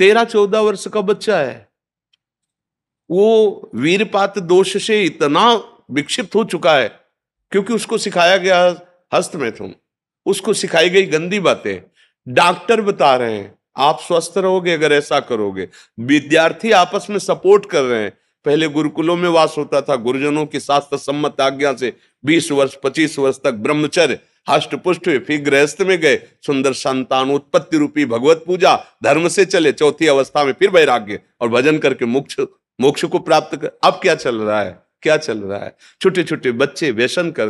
तेरह चौदह वर्ष का बच्चा है वो वीरपात दोष से इतना विक्षिप्त हो चुका है क्योंकि उसको सिखाया गया हस्त में तुम उसको सिखाई गई गंदी बातें डॉक्टर बता रहे हैं आप स्वस्थ रहोगे अगर ऐसा करोगे विद्यार्थी आपस में सपोर्ट कर रहे हैं पहले गुरुकुलों में वास होता था गुरुजनों की शास्त्र सम्मत आज्ञा से 20 वर्ष 25 वर्ष तक ब्रह्मचर्य पुष्ट हुए फिर गृहस्थ में गए सुंदर संतान उत्पत्ति रूपी भगवत पूजा धर्म से चले चौथी अवस्था में फिर वैराग्य और भजन करके मोक्ष मोक्ष को प्राप्त कर अब क्या चल रहा है क्या चल रहा है छोटे छोटे बच्चे व्यसन कर